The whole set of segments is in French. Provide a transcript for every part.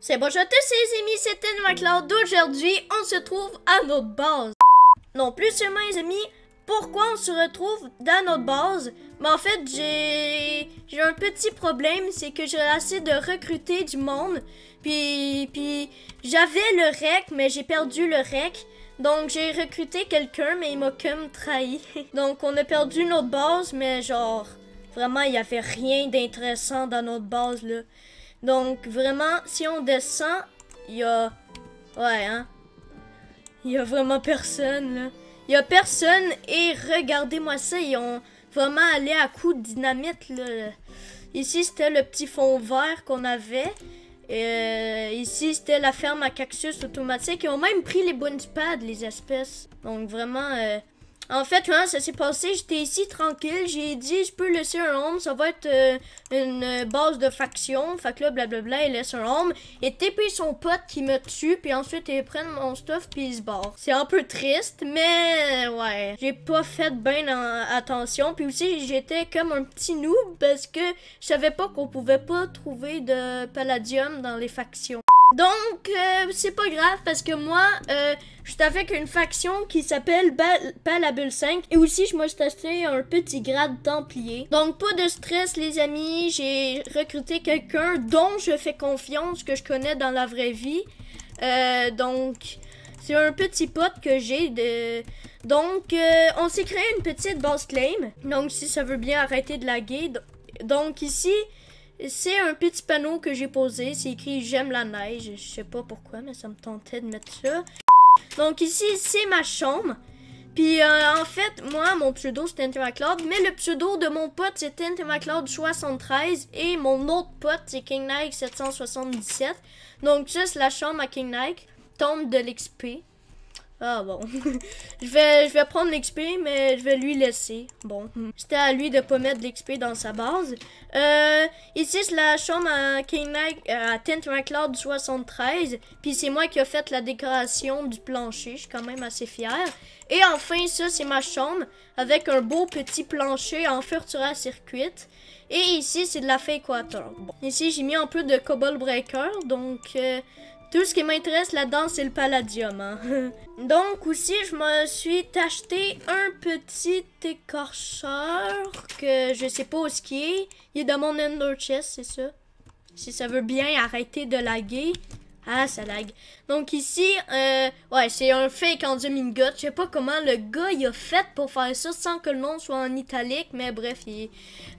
C'est bonjour à tous les amis, c'était McLeod d'aujourd'hui, on se trouve à notre base. Non plus seulement les amis, pourquoi on se retrouve dans notre base? Mais en fait, j'ai j'ai un petit problème, c'est que j'ai assez de recruter du monde. Puis, puis j'avais le rec, mais j'ai perdu le rec. Donc j'ai recruté quelqu'un, mais il m'a comme trahi. Donc on a perdu notre base, mais genre, vraiment, il n'y avait rien d'intéressant dans notre base là. Donc, vraiment, si on descend, il y a... Ouais, hein? Il y a vraiment personne, là. Il y a personne et regardez-moi ça, ils ont vraiment allé à coup de dynamite, là. Ici, c'était le petit fond vert qu'on avait. Et euh, ici, c'était la ferme à cactus automatique. Ils ont même pris les bonnes pads, les espèces. Donc, vraiment... Euh, en fait, comment hein, ça s'est passé? J'étais ici tranquille. J'ai dit, je peux laisser un home. Ça va être euh, une euh, base de faction. Fait que là, blablabla, il laisse un home. Et puis son pote qui me tue. Puis ensuite, il prend mon stuff. Puis il se barre. C'est un peu triste, mais ouais. J'ai pas fait bien attention. Puis aussi, j'étais comme un petit noob parce que je savais pas qu'on pouvait pas trouver de palladium dans les factions. Donc, euh, c'est pas grave parce que moi, euh, avec une faction qui s'appelle Palabule 5 et aussi je me suis acheté un petit grade templier. Donc pas de stress les amis, j'ai recruté quelqu'un dont je fais confiance, que je connais dans la vraie vie. Euh, donc c'est un petit pote que j'ai de... Donc euh, on s'est créé une petite base claim. Donc si ça veut bien arrêter de laguer. Donc ici... C'est un petit panneau que j'ai posé, c'est écrit j'aime la neige, je sais pas pourquoi mais ça me tentait de mettre ça. Donc ici, c'est ma chambre. Puis euh, en fait, moi, mon pseudo, c'est Intermacloud, mais le pseudo de mon pote, c'est Intermacloud73 et mon autre pote, c'est King 777. Donc juste la chambre à King tombe de l'XP. Ah bon. je, vais, je vais prendre l'XP, mais je vais lui laisser. Bon. Hmm. C'était à lui de pas mettre l'XP dans sa base. Euh, ici, c'est la chambre à, Knight, euh, à Tint du 73. Puis c'est moi qui ai fait la décoration du plancher. Je suis quand même assez fier. Et enfin, ça, c'est ma chambre avec un beau petit plancher en furture à circuit. Et ici, c'est de la fake water. Bon. Ici, j'ai mis un peu de cobalt breaker. Donc... Euh, tout ce qui m'intéresse là-dedans, c'est le palladium. Hein. Donc aussi, je me suis acheté un petit écorcheur que je sais pas où ce qui est. Il est dans mon under chest, c'est ça. Si ça veut bien arrêter de laguer. Ah, ça lag. Donc ici, euh, ouais, c'est un fake en mingot. Je sais pas comment le gars il a fait pour faire ça sans que le nom soit en italique, mais bref.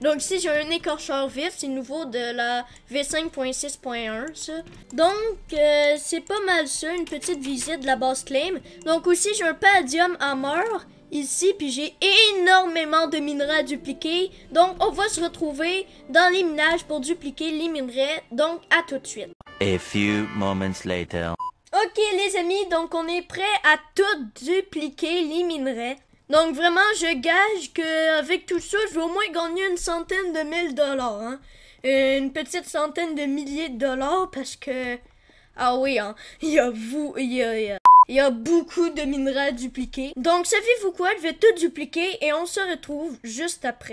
Donc ici, j'ai un écorcheur vif. C'est nouveau de la V5.6.1, ça. Donc, euh, c'est pas mal ça, une petite visite de la base claim. Donc aussi, j'ai un palladium mort ici, puis j'ai énormément de minerais à dupliquer. Donc, on va se retrouver dans les minages pour dupliquer les minerais. Donc, à tout de suite. A few moments later. Ok les amis, donc on est prêt à tout dupliquer les minerais. Donc vraiment, je gage qu'avec tout ça, je vais au moins gagner une centaine de mille dollars. Hein? Euh, une petite centaine de milliers de dollars parce que... Ah oui, hein? il y a vous, il y a il y a beaucoup de minerais dupliqués. Donc, savez vous quoi, je vais tout dupliquer et on se retrouve juste après.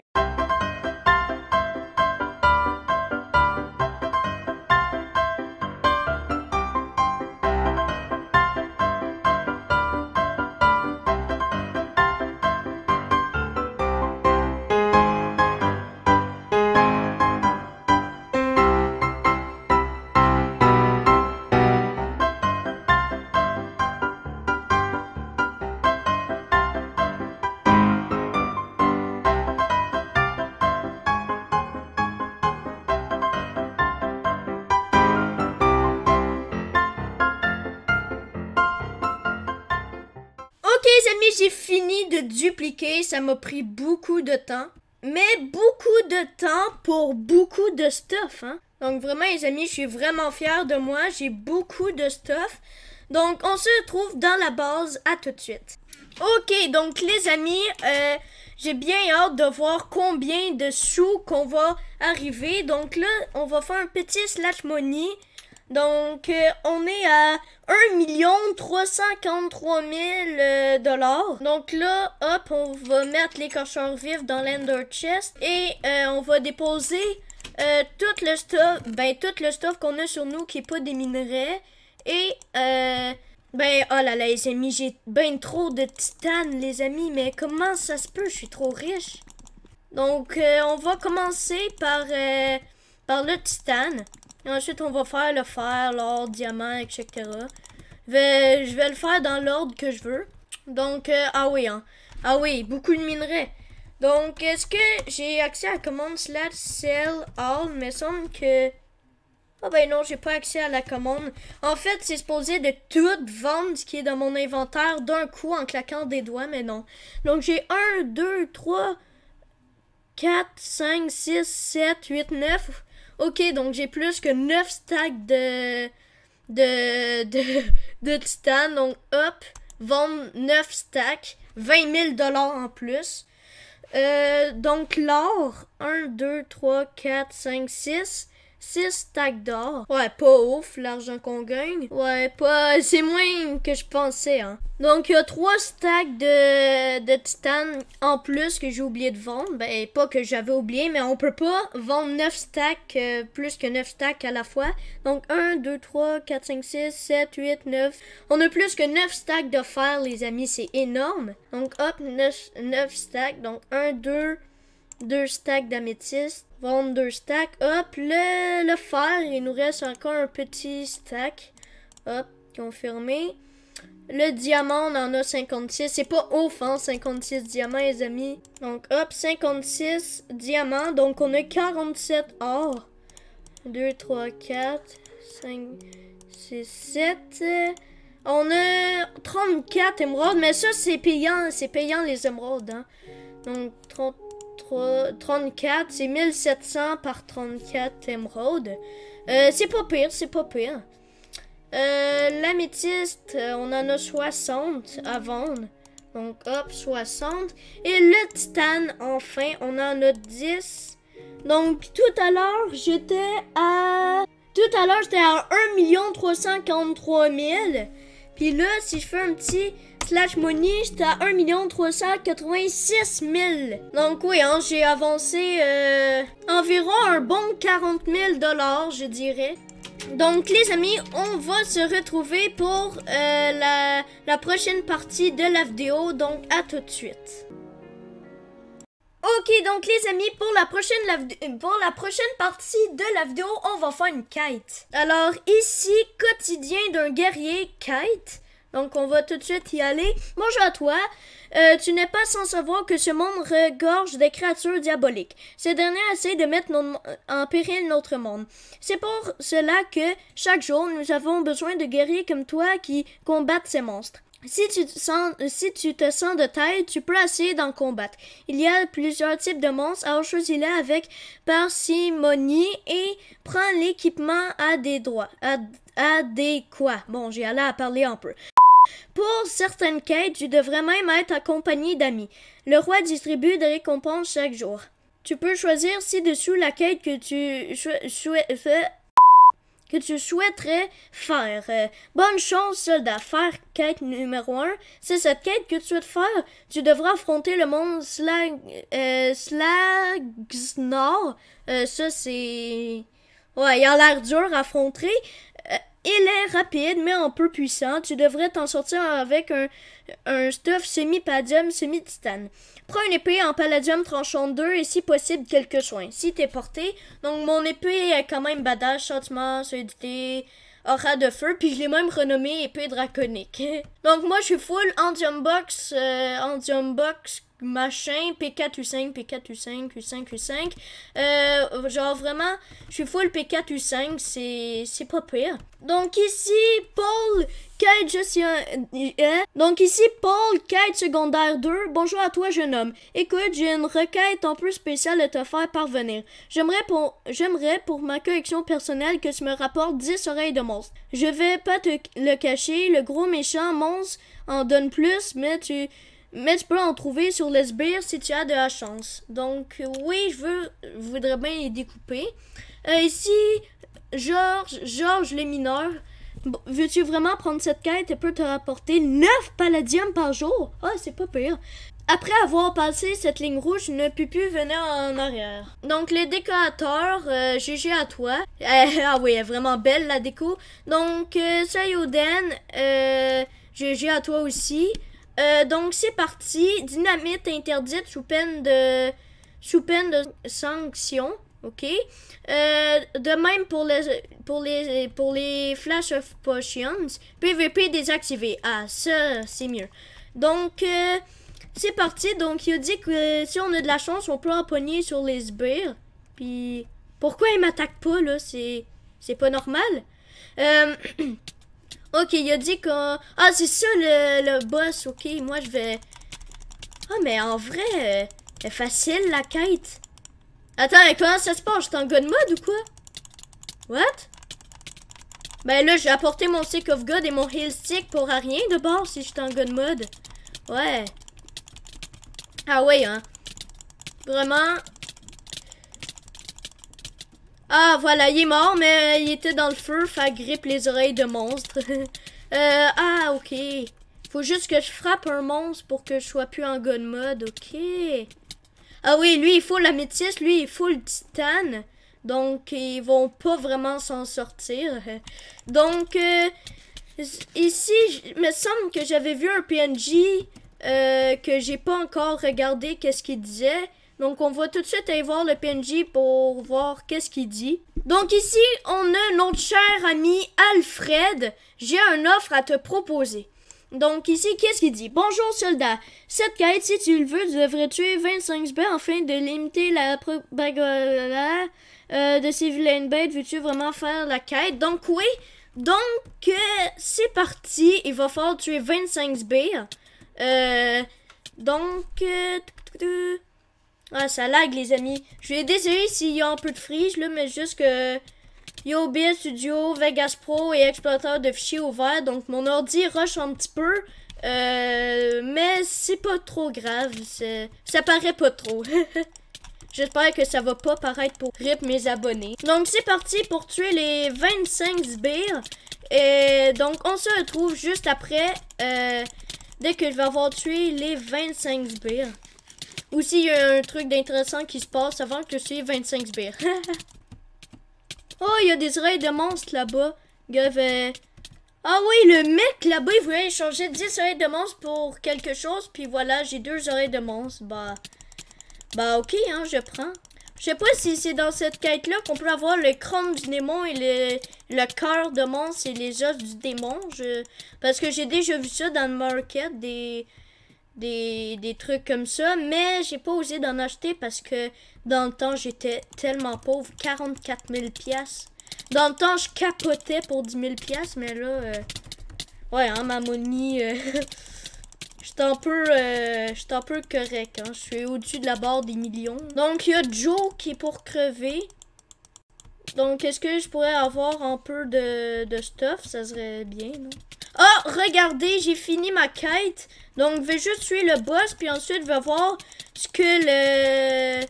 ça m'a pris beaucoup de temps. Mais beaucoup de temps pour beaucoup de stuff, hein. Donc vraiment les amis, je suis vraiment fière de moi, j'ai beaucoup de stuff. Donc on se retrouve dans la base, à tout de suite. Ok, donc les amis, euh, j'ai bien hâte de voir combien de sous qu'on va arriver. Donc là, on va faire un petit slash money. Donc, euh, on est à 1 343 000 dollars. Donc là, hop, on va mettre les cochons vifs dans l'Ender Chest et euh, on va déposer euh, tout le stuff, ben, tout le stuff qu'on a sur nous qui n'est pas des minerais. Et, ben, oh là là, les amis, j'ai ben trop de titane, les amis, mais comment ça se peut, je suis trop riche. Donc, on va commencer par, par le titane ensuite, on va faire le fer, l'or, diamant, etc. Je vais, le faire dans l'ordre que je veux. Donc, euh, ah oui, hein. Ah oui, beaucoup de minerais. Donc, est-ce que j'ai accès à la commande slash sell all? Il me semble que... Ah ben non, j'ai pas accès à la commande. En fait, c'est supposé de tout vendre ce qui est dans mon inventaire d'un coup en claquant des doigts, mais non. Donc j'ai 1, 2, 3, 4, 5, 6, 7, 8, 9. Ok, donc j'ai plus que 9 stacks de. de. titane. Donc hop, vendre 9 stacks, 20 000 en plus. Euh, donc l'or, 1, 2, 3, 4, 5, 6. 6 stacks d'or. Ouais, pas ouf l'argent qu'on gagne. Ouais, pas. C'est moins que je pensais, hein. Donc, il y a trois stacks de, de titane en plus que j'ai oublié de vendre. Ben, pas que j'avais oublié, mais on peut pas vendre 9 stacks, euh, plus que 9 stacks à la fois. Donc, 1, 2, 3, 4, 5, 6, 7, 8, 9. On a plus que 9 stacks de fer, les amis. C'est énorme. Donc, hop, 9, 9 stacks. Donc, 1, 2, 2 stacks d'améthyste. Vendre 2 stacks. Hop, le, le fer. Il nous reste encore un petit stack. Hop, confirmé. Le diamant, on en a 56. C'est pas hein 56 diamants, les amis. Donc, hop, 56 diamants. Donc, on a 47 or. 2, 3, 4, 5, 6, 7. On a 34 émeraudes, mais ça, c'est payant. C'est payant, les émeraudes. Hein. Donc, 34, c'est 1700 par 34 émeraudes. Euh, c'est pas pire, c'est pas pire. Euh, l'améthyste, euh, on en a 60 à vendre. Donc, hop, 60. Et le titane, enfin, on en a 10. Donc, tout à l'heure, j'étais à... Tout à l'heure, j'étais à 1 343 000. Puis là, si je fais un petit slash money, j'étais à 1 386 000. Donc oui, hein, j'ai avancé euh, environ un bon 40 000 je dirais. Donc les amis, on va se retrouver pour euh, la, prochaine partie de la vidéo, donc à tout de suite. Ok, donc les amis, pour la, prochaine, euh, pour la prochaine partie de la vidéo, on va faire une kite. Alors ici, quotidien d'un guerrier, kite. Donc, on va tout de suite y aller. Bonjour à toi. Euh, tu n'es pas sans savoir que ce monde regorge des créatures diaboliques. Ces derniers essaient de mettre en péril notre monde. C'est pour cela que, chaque jour, nous avons besoin de guerriers comme toi qui combattent ces monstres. Si tu, te sens, si tu te sens de taille, tu peux essayer d'en combattre. Il y a plusieurs types de monstres, alors choisis-les avec parcimonie et prends l'équipement à des droits, à, adéquat. Bon, j'ai allé à parler un peu. Pour certaines quêtes, tu devrais même être accompagné d'amis. Le roi distribue des récompenses chaque jour. Tu peux choisir ci-dessous la quête que tu souhaiterais faire. Euh, bonne chance, soldat. Faire quête numéro 1. C'est cette quête que tu souhaites faire. Tu devras affronter le monde Slag... Euh, Slagsnor. Euh, ça, c'est... Ouais, il a l'air dur à affronter. Il est rapide, mais un peu puissant. Tu devrais t'en sortir avec un, un stuff semi-palladium, semi-titane. Prends une épée en palladium tranchant 2 et si possible quelques soins. Si t'es porté, donc mon épée est quand même badass, sentiment, solidité, aura de feu, puis je l'ai même renommée épée draconique. donc moi je suis full endium box, euh, box machin, P4, U5, P4, U5, U5, U5. Euh, genre vraiment, je suis full P4, U5, c'est pas pire. Donc ici, Paul, Kate, je suis un... Hein? Donc ici, Paul, Kate secondaire 2. Bonjour à toi, jeune homme. Écoute, j'ai une requête un peu spéciale à te faire parvenir. J'aimerais pour... J'aimerais pour ma collection personnelle que tu me rapportes 10 oreilles de monstre. Je vais pas te le cacher, le gros méchant monstre en donne plus, mais tu... Mais tu peux en trouver sur les sbires si tu as de la chance. Donc oui, je, veux, voudrais bien les découper. Euh, ici, Georges, Georges les mineurs. Veux-tu vraiment prendre cette quête et peut te rapporter 9 palladiums par jour? Ah, c'est pas pire. Après avoir passé cette ligne rouge, ne peux plus venir en arrière. Donc les décorateurs, euh, GG à toi. Euh, ah oui, elle est vraiment belle la déco. Donc euh, Sayoden, GG à toi aussi. Euh, donc c'est parti. Dynamite interdite sous peine de sous peine de sanction. OK? Euh, de même pour les, pour les, pour les Flash of Potions, PVP désactivé. Ah, ça, c'est mieux. Donc, euh, c'est parti. Donc, il dit que si on a de la chance, on peut pogner sur les sbires. Puis, pourquoi il m'attaque pas, là? C'est pas normal. Euh... Ok, il a dit qu'on... Ah, c'est ça le, boss. Ok, moi je vais... Ah, mais en vrai, c'est euh, facile la quête. Attends, mais comment ça se passe? J'étais en god mode ou quoi? What? Ben là, j'ai apporté mon Sick of God et mon Heal Stick pour rien de bord si j'étais en god mode. Ouais. Ah ouais, hein. Vraiment, ah, voilà, il est mort, mais il était dans le feu, fait grippe les oreilles de monstre. Euh, ah, ok. Faut juste que je frappe un monstre pour que je sois plus en god mode, ok. Ah oui, lui, il faut la métisse, lui, il faut le titane. Donc, ils vont pas vraiment s'en sortir. Donc, euh, ici, il me semble que j'avais vu un PNJ euh, que j'ai pas encore regardé qu'est-ce qu'il disait. Donc, on va tout de suite aller voir le PNJ pour voir qu'est-ce qu'il dit. Donc ici, on a notre cher ami Alfred. J'ai une offre à te proposer. Donc ici, qu'est-ce qu'il dit? Bonjour soldat. Cette quête, si tu le veux, tu devrais tuer 25 b afin de limiter la propagande euh, de ces vilaines bêtes. Veux-tu vraiment faire la quête? Donc oui. Donc euh, c'est parti. Il va falloir tuer 25 b Euh, donc... Euh, ah, ça lag, les amis. Je vais désolé s'il y a un peu de friche, là, mais juste que... Yo, Studio, Vegas Pro et explorateur de fichiers ouverts. Donc, mon ordi rush un petit peu. Euh, mais c'est pas trop grave. Ça paraît pas trop. J'espère que ça va pas paraître pour rip mes abonnés. Donc, c'est parti pour tuer les 25 sbires. Et donc, on se retrouve juste après. Euh, dès que je vais avoir tué les 25 sbires. Aussi, s'il y a un truc d'intéressant qui se passe avant que je 25 sbires. oh, il y a des oreilles de monstre là-bas. Euh, ah oui, le mec là-bas, il voulait échanger 10 oreilles de monstre pour quelque chose. Puis voilà, j'ai deux oreilles de monstre. Bah, bah ok, hein, je prends. Je sais pas si c'est dans cette quête-là qu'on peut avoir le crâne du démon et le, le cœur de monstre et les os du démon. Je... Parce que j'ai déjà vu ça dans le market, des, des, trucs comme ça, mais j'ai pas osé d'en acheter parce que dans le temps, j'étais tellement pauvre, 44 000 Dans le temps, je capotais pour 10 000 mais là, euh, ouais, hein, ma money, euh, j'étais un peu, euh, j'étais un peu correct, hein, je suis au-dessus de la barre des millions. Donc, il y a Joe qui est pour crever. Donc, est-ce que je pourrais avoir un peu de, de stuff? Ça serait bien, non? oh, regardez, j'ai fini ma quête. Donc, je vais juste tuer le boss, puis ensuite, je vais voir ce que le,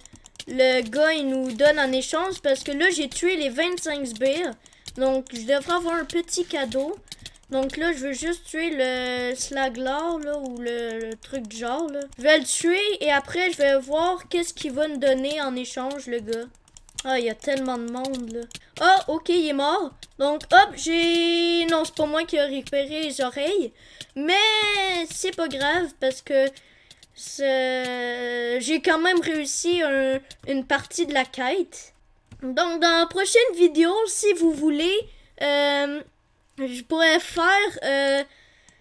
le gars il nous donne en échange. Parce que là, j'ai tué les 25 sbires. Donc, je devrais avoir un petit cadeau. Donc là, je veux juste tuer le slaglar, ou le, truc du genre, Je vais le tuer, et après, je vais voir qu'est-ce qu'il va nous donner en échange, le gars. Ah, il y a tellement de monde, là. Ah, ok, il est mort. Donc, hop, j'ai... Non, c'est pas moi qui ai récupéré les oreilles. Mais c'est pas grave parce que j'ai quand même réussi une partie de la quête. Donc, dans la prochaine vidéo, si vous voulez, euh, je pourrais faire... Euh,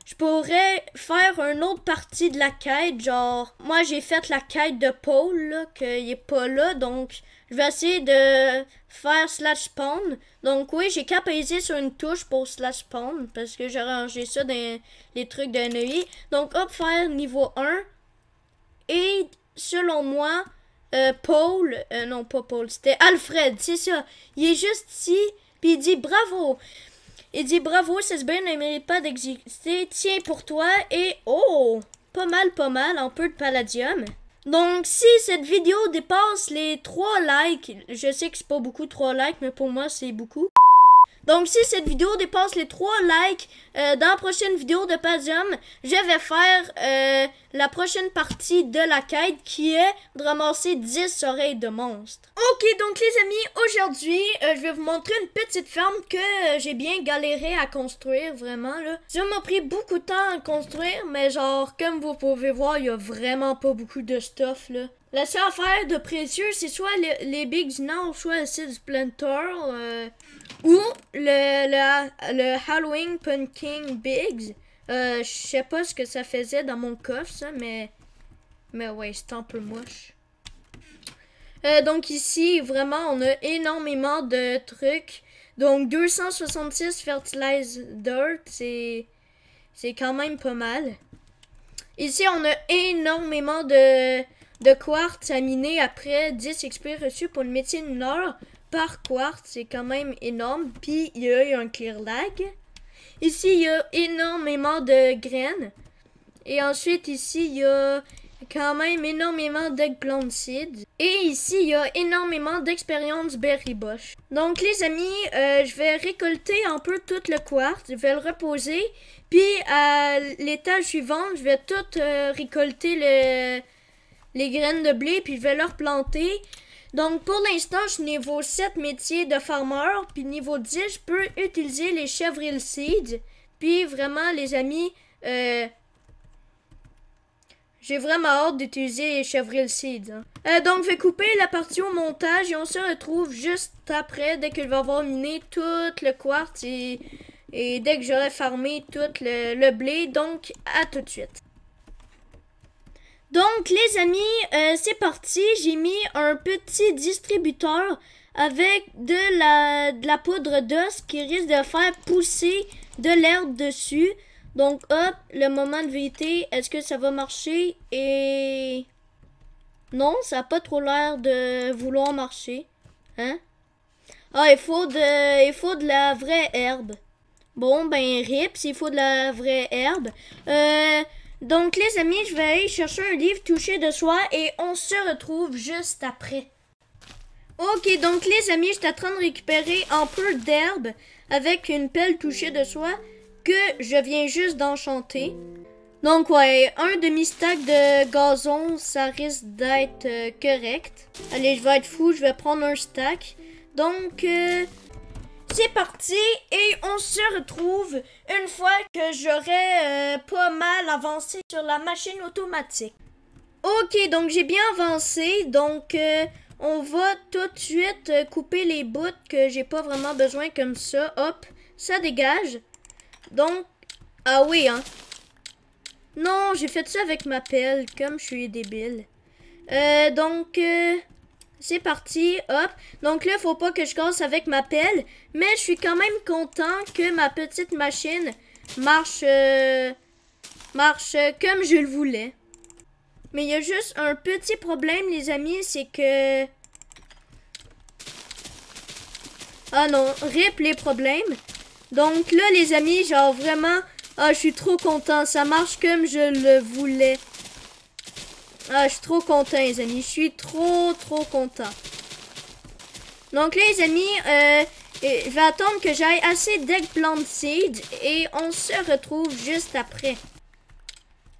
je pourrais faire une autre partie de la quête, genre, moi j'ai fait la quête de Paul, là, qu'il est pas là, donc je vais essayer de faire slash spawn. Donc oui, j'ai qu'à sur une touche pour slash spawn parce que j'ai rangé ça dans les trucs de NEI. Donc hop, faire niveau 1. Et selon moi, euh, Paul, euh, non pas Paul, c'était Alfred, c'est ça. Il est juste ici, puis il dit bravo. Il dit bravo, bien ne mérite pas d'exister, tiens pour toi et oh, pas mal, pas mal, un peu de palladium. Donc, si cette vidéo dépasse les 3 likes, je sais que c'est pas beaucoup 3 likes, mais pour moi, c'est beaucoup. Donc si cette vidéo dépasse les 3 likes, euh, dans la prochaine vidéo de Pazium, je vais faire euh, la prochaine partie de la quête qui est de ramasser 10 oreilles de monstre. Ok, donc les amis, aujourd'hui, euh, je vais vous montrer une petite ferme que j'ai bien galéré à construire, vraiment. Là. Ça m'a pris beaucoup de temps à construire, mais genre, comme vous pouvez voir, il y a vraiment pas beaucoup de stuff. là. La seule affaire de précieux, c'est soit les Bigs Nord, soit le Sid Splinter, euh, ou le, Halloween Pumpkin Bigs. Euh, je sais pas ce que ça faisait dans mon coffre, ça, mais. Mais ouais, c'est un peu moche. Euh, donc ici, vraiment, on a énormément de trucs. Donc 266 fertilized dirt, c'est. C'est quand même pas mal. Ici, on a énormément de de quartz miner après 10 XP reçus pour le médecine nord par quartz. C'est quand même énorme. Puis il y a eu un clear lag. Ici, il y a énormément de graines. Et ensuite, ici, il y a quand même énormément de seeds. Et ici, il y a énormément d'expérience berry bush. Donc, les amis, euh, je vais récolter un peu tout le quartz. Je vais le reposer. Puis, à l'étage suivant, je vais tout euh, récolter le les graines de blé, puis je vais leur planter. Donc, pour l'instant, je suis niveau 7 métier de farmer, puis niveau 10, je peux utiliser les chevril seeds. Puis vraiment, les amis, euh, j'ai vraiment hâte d'utiliser les chevril seeds. Hein. Euh, donc, je vais couper la partie au montage et on se retrouve juste après, dès que je vais avoir miné tout le quartz et, dès que j'aurai farmé tout le blé. Donc, à tout de suite. Donc les amis, euh, c'est parti. J'ai mis un petit distributeur avec de la, la poudre d'os qui risque de faire pousser de l'herbe dessus. Donc hop, le moment de vérité, est-ce que ça va marcher? Et non, ça n'a pas trop l'air de vouloir marcher. Hein? Ah, il faut de, il faut de la vraie herbe. Bon, ben, rip, il faut de la vraie herbe. Euh, donc les amis, je vais aller chercher un livre touché de soi et on se retrouve juste après. Ok, donc les amis, je suis en train de récupérer un peu d'herbe avec une pelle touchée de soie que je viens juste d'enchanter. Donc ouais, un demi-stack de gazon, ça risque d'être euh, correct. Allez, je vais être fou, je vais prendre un stack. Donc, euh, c'est parti et on se retrouve une fois que j'aurai euh, pas mal avancé sur la machine automatique. Ok, donc j'ai bien avancé, donc euh, on va tout de suite euh, couper les bouts que j'ai pas vraiment besoin comme ça. Hop, ça dégage. Donc, ah oui, hein. Non, j'ai fait ça avec ma pelle, comme je suis débile. Euh, donc, c'est parti, hop. Donc là, faut pas que je casse avec ma pelle. Mais je suis quand même content que ma petite machine marche, euh, marche euh, comme je le voulais. Mais il y a juste un petit problème, les amis, c'est que... Ah non, rip les problèmes. Donc là, les amis, genre vraiment... Ah, je suis trop content, ça marche comme je le voulais. Ah, je suis trop content, les amis. Je suis trop, trop content. Donc, les amis, euh, je vais attendre que j'aille assez d'eggplant seed et on se retrouve juste après.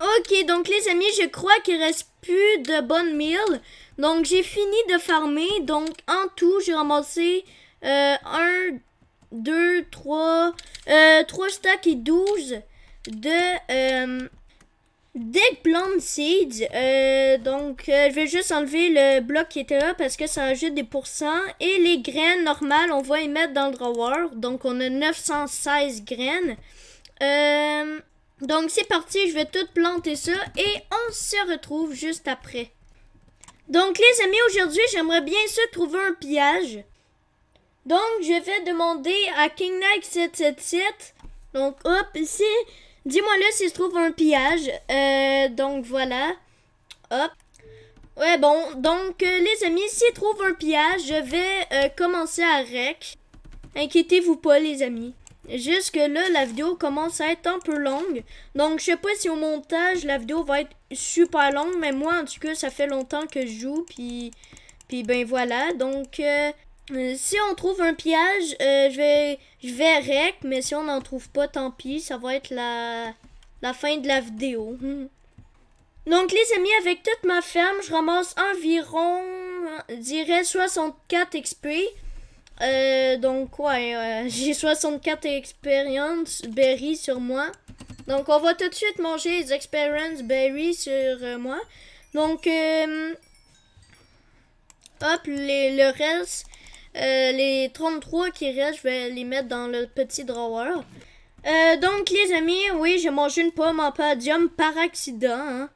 Ok, donc les amis, je crois qu'il reste plus de bonnes milles. Donc, j'ai fini de farmer. Donc, en tout, j'ai ramassé 1, 2, 3, 3 stacks et 12 de... Euh, des plant seeds. Euh, donc, euh, je vais juste enlever le bloc qui était là parce que ça ajoute des pourcents. Et les graines normales, on va les mettre dans le drawer. Donc, on a 916 graines. Euh, donc, c'est parti. Je vais tout planter ça et on se retrouve juste après. Donc, les amis, aujourd'hui, j'aimerais bien se trouver un pillage. Donc, je vais demander à King Knight 777. Donc, hop, ici, dis moi là, s'il se trouve un pillage. Euh, donc voilà. Hop. Ouais, bon. Donc, euh, les amis, s'il trouve un pillage, je vais euh, commencer à rec. Inquiétez-vous pas, les amis. Jusque-là, la vidéo commence à être un peu longue. Donc, je sais pas si au montage, la vidéo va être super longue. Mais moi, en tout cas, ça fait longtemps que je joue. Puis, puis ben voilà. Donc, euh, euh, si on trouve un piège, euh, je vais je vais rec, mais si on n'en trouve pas, tant pis, ça va être la, fin de la vidéo. Donc les amis, avec toute ma ferme, je ramasse environ, dirais 64 XP. Euh, donc ouais, j'ai 64 Expérience berry sur moi. Donc on va tout de suite manger les experience berry sur moi. Donc hop, les, le reste... Euh, les 33 qui restent, je vais les mettre dans le petit drawer. Euh, donc, les amis, oui, j'ai mangé une pomme en podium par accident. Hein.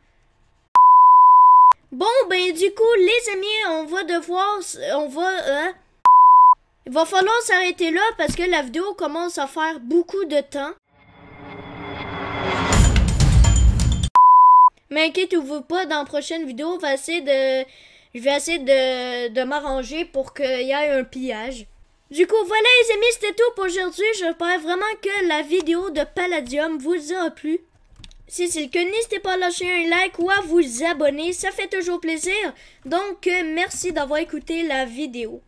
Bon, ben, du coup, les amis, on va devoir... On va... Hein. il va falloir s'arrêter là parce que la vidéo commence à faire beaucoup de temps. Mais inquiétez-vous pas, dans la prochaine vidéo, on va essayer de je vais essayer de, de m'arranger pour qu'il y ait un pillage. Du coup, voilà les amis, c'était tout pour aujourd'hui. J'espère vraiment que la vidéo de Palladium vous a plu. Si c'est le cas, n'hésitez pas à lâcher un like ou à vous abonner, ça fait toujours plaisir. Donc, euh, merci d'avoir écouté la vidéo.